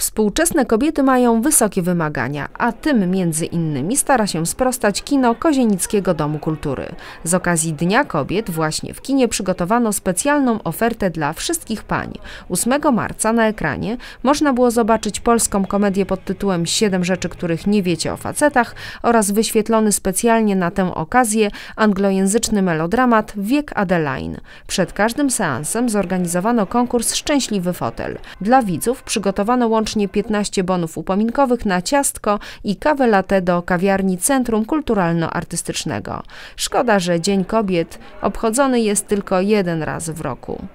Współczesne kobiety mają wysokie wymagania, a tym między innymi stara się sprostać kino Kozienickiego Domu Kultury. Z okazji Dnia Kobiet właśnie w kinie przygotowano specjalną ofertę dla wszystkich pań. 8 marca na ekranie można było zobaczyć polską komedię pod tytułem Siedem rzeczy, których nie wiecie o facetach oraz wyświetlony specjalnie na tę okazję anglojęzyczny melodramat Wiek Adeline. Przed każdym seansem zorganizowano konkurs Szczęśliwy Fotel. Dla widzów przygotowano łącznie łącznie 15 bonów upominkowych na ciastko i kawę latte do kawiarni Centrum Kulturalno-Artystycznego. Szkoda, że Dzień Kobiet obchodzony jest tylko jeden raz w roku.